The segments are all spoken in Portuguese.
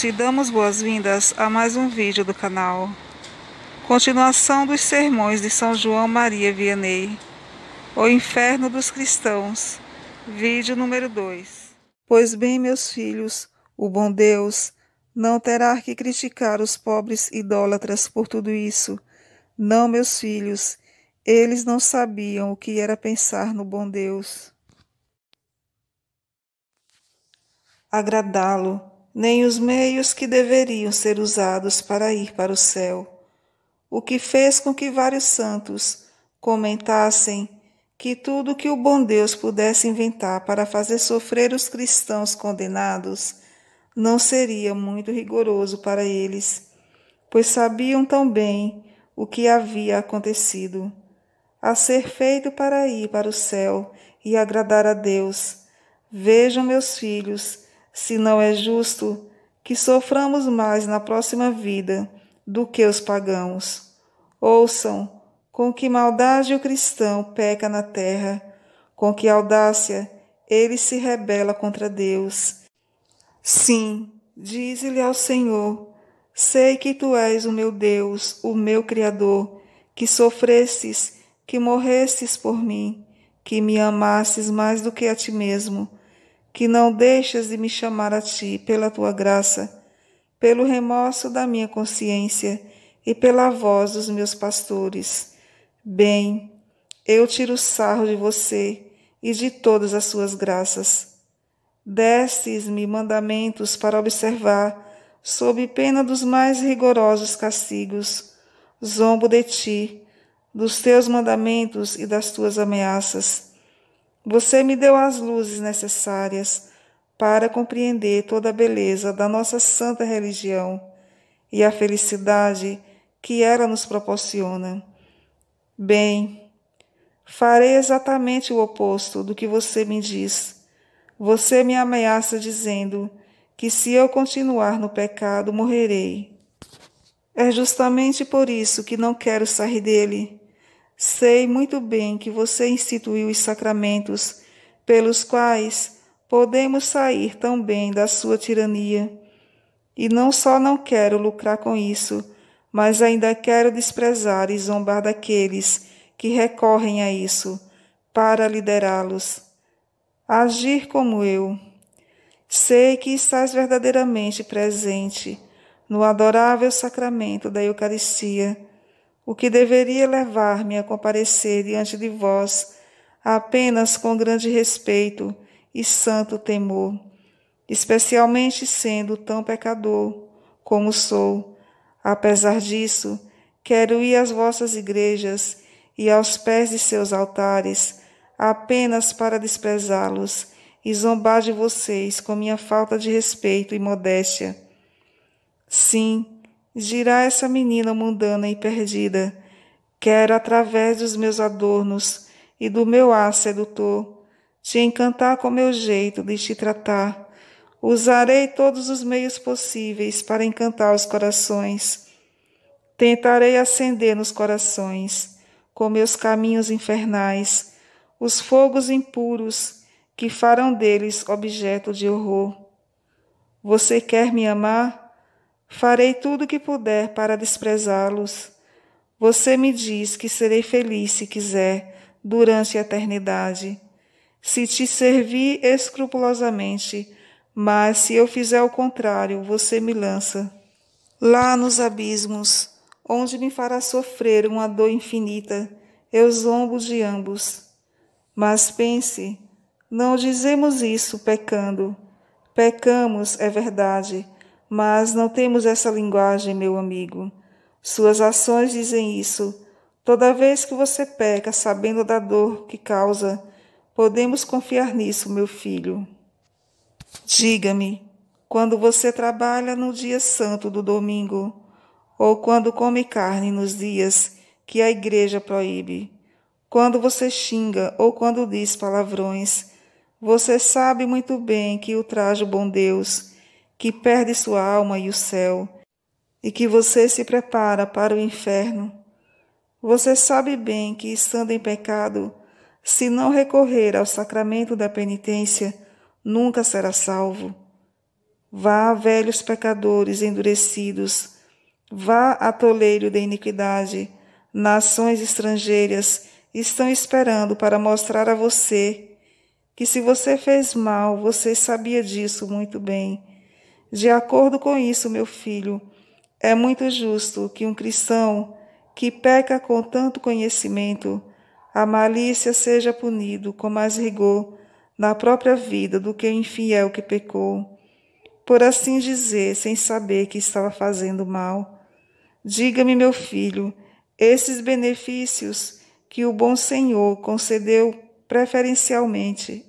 Te damos boas-vindas a mais um vídeo do canal. Continuação dos sermões de São João Maria Vianney. O Inferno dos Cristãos. Vídeo número 2. Pois bem, meus filhos, o bom Deus não terá que criticar os pobres idólatras por tudo isso. Não, meus filhos, eles não sabiam o que era pensar no bom Deus. Agradá-lo nem os meios que deveriam ser usados para ir para o céu, o que fez com que vários santos comentassem que tudo que o bom Deus pudesse inventar para fazer sofrer os cristãos condenados não seria muito rigoroso para eles, pois sabiam tão bem o que havia acontecido, a ser feito para ir para o céu e agradar a Deus. Vejam, meus filhos, se não é justo que soframos mais na próxima vida do que os pagãos. Ouçam com que maldade o cristão peca na terra, com que audácia ele se rebela contra Deus. Sim, diz-lhe ao Senhor: Sei que tu és o meu Deus, o meu Criador, que sofrestes, que morrestes por mim, que me amastes mais do que a ti mesmo que não deixas de me chamar a ti pela tua graça, pelo remorso da minha consciência e pela voz dos meus pastores. Bem, eu tiro sarro de você e de todas as suas graças. Destes-me mandamentos para observar, sob pena dos mais rigorosos castigos. Zombo de ti, dos teus mandamentos e das tuas ameaças. Você me deu as luzes necessárias para compreender toda a beleza da nossa santa religião e a felicidade que ela nos proporciona. Bem, farei exatamente o oposto do que você me diz. Você me ameaça dizendo que se eu continuar no pecado, morrerei. É justamente por isso que não quero sair dele. Sei muito bem que você instituiu os sacramentos pelos quais podemos sair tão bem da sua tirania. E não só não quero lucrar com isso, mas ainda quero desprezar e zombar daqueles que recorrem a isso para liderá-los. Agir como eu. Sei que estás verdadeiramente presente no adorável sacramento da Eucaristia o que deveria levar-me a comparecer diante de vós apenas com grande respeito e santo temor, especialmente sendo tão pecador como sou. Apesar disso, quero ir às vossas igrejas e aos pés de seus altares, apenas para desprezá-los e zombar de vocês com minha falta de respeito e modéstia. Sim, Girá essa menina mundana e perdida, quer através dos meus adornos e do meu ar sedutor, te encantar com meu jeito de te tratar. Usarei todos os meios possíveis para encantar os corações. Tentarei acender nos corações, com meus caminhos infernais, os fogos impuros que farão deles objeto de horror. Você quer me amar? Farei tudo o que puder para desprezá-los. Você me diz que serei feliz se quiser, durante a eternidade, se te servir escrupulosamente, mas se eu fizer o contrário, você me lança lá nos abismos, onde me fará sofrer uma dor infinita. Eu zombo de ambos. Mas pense, não dizemos isso pecando. Pecamos, é verdade mas não temos essa linguagem, meu amigo. Suas ações dizem isso. Toda vez que você peca, sabendo da dor que causa, podemos confiar nisso, meu filho. Diga-me, quando você trabalha no dia santo do domingo, ou quando come carne nos dias que a igreja proíbe, quando você xinga ou quando diz palavrões, você sabe muito bem que ultraja o bom Deus que perde sua alma e o céu, e que você se prepara para o inferno. Você sabe bem que, estando em pecado, se não recorrer ao sacramento da penitência, nunca será salvo. Vá, velhos pecadores endurecidos, vá, atoleiro de iniquidade, nações estrangeiras estão esperando para mostrar a você que, se você fez mal, você sabia disso muito bem de acordo com isso, meu filho, é muito justo que um cristão que peca com tanto conhecimento, a malícia seja punido com mais rigor na própria vida do que o infiel que pecou, por assim dizer, sem saber que estava fazendo mal. Diga-me, meu filho, esses benefícios que o bom Senhor concedeu preferencialmente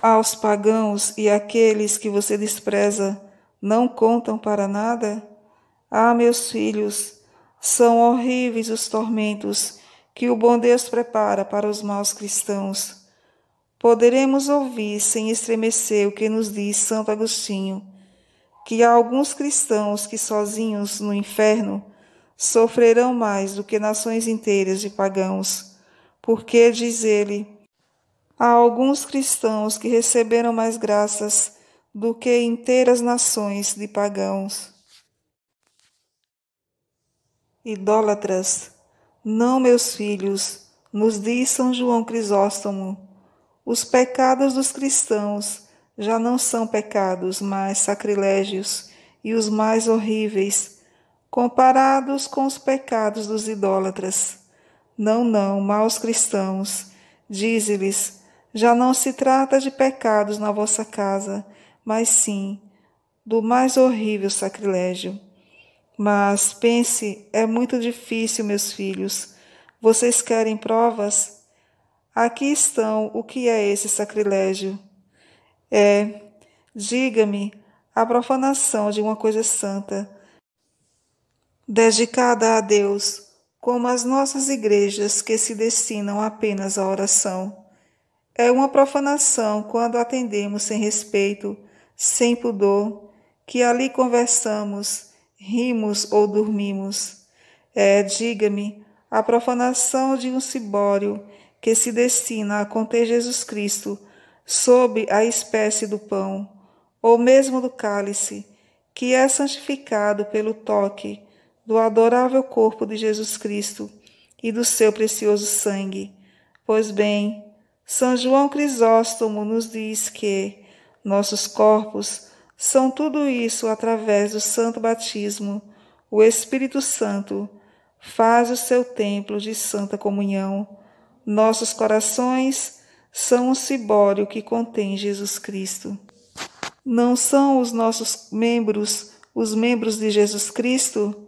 aos pagãos e àqueles que você despreza não contam para nada? Ah, meus filhos, são horríveis os tormentos que o bom Deus prepara para os maus cristãos. Poderemos ouvir sem estremecer o que nos diz Santo Agostinho, que há alguns cristãos que sozinhos no inferno sofrerão mais do que nações inteiras de pagãos, porque, diz ele, há alguns cristãos que receberam mais graças do que inteiras nações de pagãos. Idólatras, não, meus filhos, nos diz São João Crisóstomo, os pecados dos cristãos já não são pecados, mas sacrilégios e os mais horríveis, comparados com os pecados dos idólatras. Não, não, maus cristãos, dize-lhes, já não se trata de pecados na vossa casa, mas sim do mais horrível sacrilégio. Mas pense, é muito difícil, meus filhos. Vocês querem provas? Aqui estão o que é esse sacrilégio. É, diga-me, a profanação de uma coisa santa, dedicada a Deus, como as nossas igrejas que se destinam apenas à oração. É uma profanação quando atendemos sem respeito sem pudor, que ali conversamos, rimos ou dormimos. É, diga-me, a profanação de um cibório que se destina a conter Jesus Cristo sob a espécie do pão, ou mesmo do cálice, que é santificado pelo toque do adorável corpo de Jesus Cristo e do seu precioso sangue. Pois bem, São João Crisóstomo nos diz que nossos corpos são tudo isso através do santo batismo. O Espírito Santo faz o seu templo de santa comunhão. Nossos corações são o cibório que contém Jesus Cristo. Não são os nossos membros os membros de Jesus Cristo?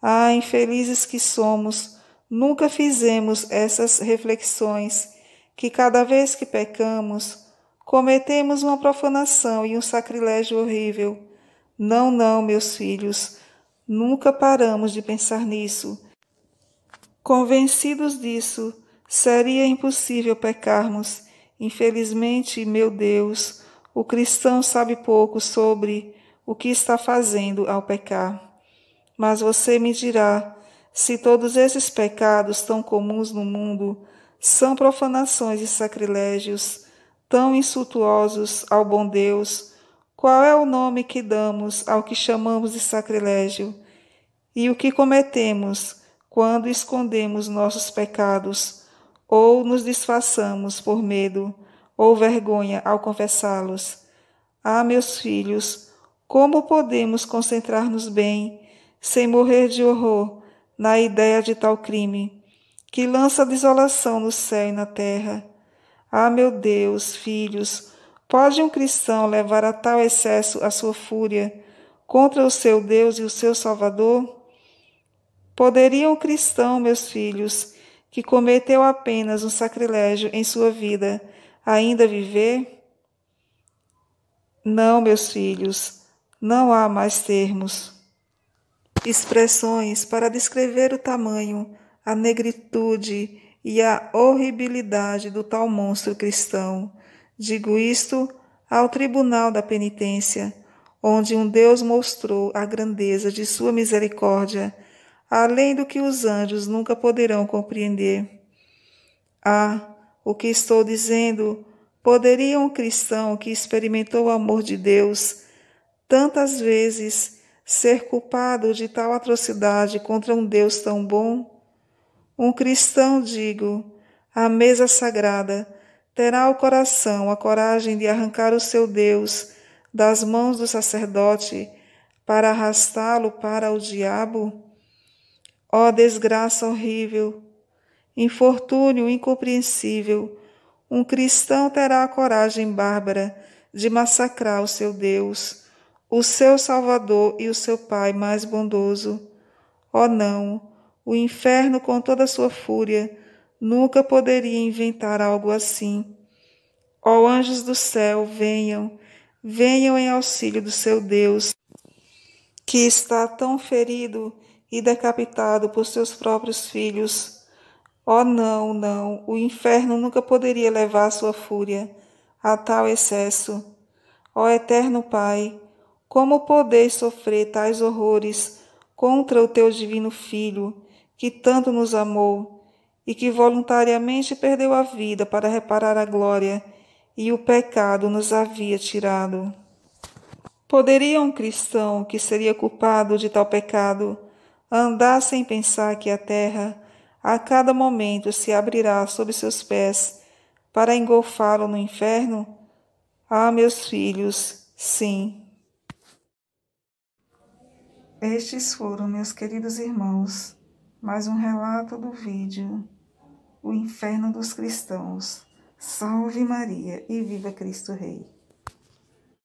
Ah, infelizes que somos, nunca fizemos essas reflexões que cada vez que pecamos, Cometemos uma profanação e um sacrilégio horrível. Não, não, meus filhos, nunca paramos de pensar nisso. Convencidos disso, seria impossível pecarmos. Infelizmente, meu Deus, o cristão sabe pouco sobre o que está fazendo ao pecar. Mas você me dirá se todos esses pecados tão comuns no mundo são profanações e sacrilégios tão insultuosos ao bom Deus, qual é o nome que damos ao que chamamos de sacrilégio e o que cometemos quando escondemos nossos pecados ou nos disfarçamos por medo ou vergonha ao confessá-los. Ah, meus filhos, como podemos concentrar-nos bem sem morrer de horror na ideia de tal crime, que lança desolação no céu e na terra? Ah, meu Deus, filhos, pode um cristão levar a tal excesso a sua fúria contra o seu Deus e o seu Salvador? Poderia um cristão, meus filhos, que cometeu apenas um sacrilégio em sua vida, ainda viver? Não, meus filhos, não há mais termos. Expressões para descrever o tamanho, a negritude e a horribilidade do tal monstro cristão. Digo isto ao tribunal da penitência, onde um Deus mostrou a grandeza de sua misericórdia, além do que os anjos nunca poderão compreender. Ah, o que estou dizendo, poderia um cristão que experimentou o amor de Deus tantas vezes ser culpado de tal atrocidade contra um Deus tão bom? Um cristão, digo, à mesa sagrada, terá o coração a coragem de arrancar o seu Deus das mãos do sacerdote para arrastá-lo para o diabo? Ó oh, desgraça horrível, infortúnio incompreensível, um cristão terá a coragem bárbara de massacrar o seu Deus, o seu Salvador e o seu Pai mais bondoso. Ó oh, não! O inferno, com toda a sua fúria, nunca poderia inventar algo assim. Ó anjos do céu, venham, venham em auxílio do seu Deus, que está tão ferido e decapitado por seus próprios filhos. Oh, não, não, o inferno nunca poderia levar sua fúria a tal excesso. Ó oh, Eterno Pai, como podeis sofrer tais horrores contra o teu divino Filho, que tanto nos amou e que voluntariamente perdeu a vida para reparar a glória e o pecado nos havia tirado. Poderia um cristão que seria culpado de tal pecado andar sem pensar que a terra a cada momento se abrirá sob seus pés para engolfá-lo no inferno? Ah, meus filhos, sim. Estes foram, meus queridos irmãos mais um relato do vídeo O Inferno dos Cristãos. Salve Maria e viva Cristo Rei!